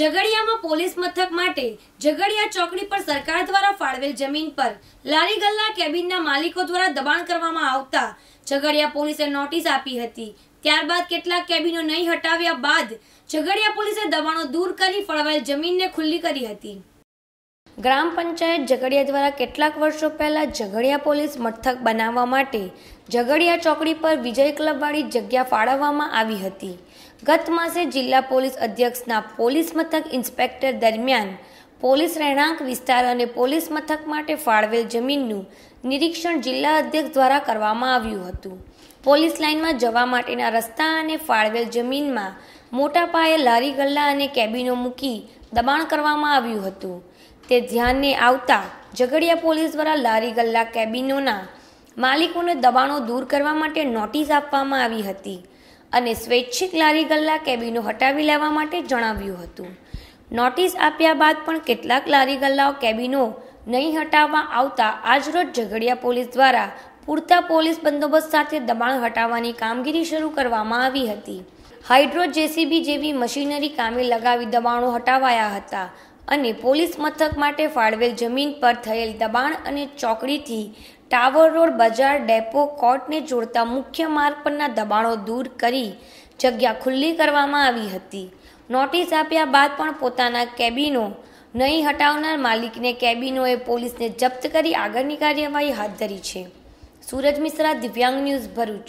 ઝઘડિયામાં police મથક માટે ઝઘડિયા ચોકડી પર સરકાર દ્વારા ફાળવેલ જમીન પર લારી ગલ્લા કેબિનના માલિકો દ્વારા દબાણ કરવામાં આવતા ઝઘડિયા પોલીસે નોટિસ આપી હતી ત્યારબાદ કેટલાક કેબિનો નહીં હટાવ્યા બાદ ઝઘડિયા પોલીસે દબાણો દૂર કરી ફળવાયેલ જમીનને ખુલ્લી કરી હતી ગ્રામ પંચાયત ઝઘડિયા દ્વારા કેટલાક વર્ષો પહેલાં ઝઘડિયા પોલીસ મથક બનાવવા માટે ઝઘડિયા ચોકડી પર વિજય ક્લબવાળી જગ્યા ફાળવવામાં આવી હતી ગત માસે જિલ્લા પોલીસ અધ્યક્ષના પોલીસ મથક ઇન્સ્પેક્ટર દરમિયાન પોલીસ રહેણાંક વિસ્તાર અને પોલીસ મથક માટે ફાળવેલ જમીનનું નિરીક્ષણ જિલ્લા અધ્યક્ષ દ્વારા કરવામાં આવ્યું હતું પોલીસ લાઇનમાં જવા માટેના રસ્તા અને ફાળવેલ જમીનમાં મોટા પાયે લારી ગલ્લા અને કેબિનો મૂકી દબાણ કરવામાં આવ્યું હતું તે ધ્યાનને આવતા ઝઘડિયા પોલીસ દ્વારા લારી ગલ્લા કેબિનોના માલિકોને દબાણો દૂર કરવા માટે નોટિસ આપવામાં આવી હતી અને સ્વૈચ્છિક લારી ગલ્લા કેબિનો હટાવી લેવા માટે જણાવ્યું હતું નોટિસ આપ્યા બાદ પણ કેટલાક લારી ગલ્લાઓ કેબિનો નહીં હટાવવા આવતા આજરોજ ઝઘડિયા પોલીસ દ્વારા પૂરતા પોલીસ બંદોબસ્ત સાથે દબાણ હટાવવાની કામગીરી શરૂ કરવામાં આવી હતી હાઇડ્રો જેસીબી જેવી મશીનરી કામે લગાવી દબાણો હટાવાયા હતા અને પોલીસ મથક માટે ફાળવેલ જમીન પર થયેલ દબાણ અને ચોકડીથી ટાવર રોડ બજાર ડેપો કોર્ટને જોડતા મુખ્ય માર્ગ પરના દબાણો દૂર કરી જગ્યા ખુલ્લી કરવામાં આવી હતી નોટિસ આપ્યા બાદ પણ પોતાના કેબિનો નહીં હટાવનાર માલિકને કેબિનોએ પોલીસને જપ્ત કરી આગળની કાર્યવાહી હાથ ધરી છે સૂરજ મિશ્રા દિવ્યાંગ ન્યૂઝ ભરૂચ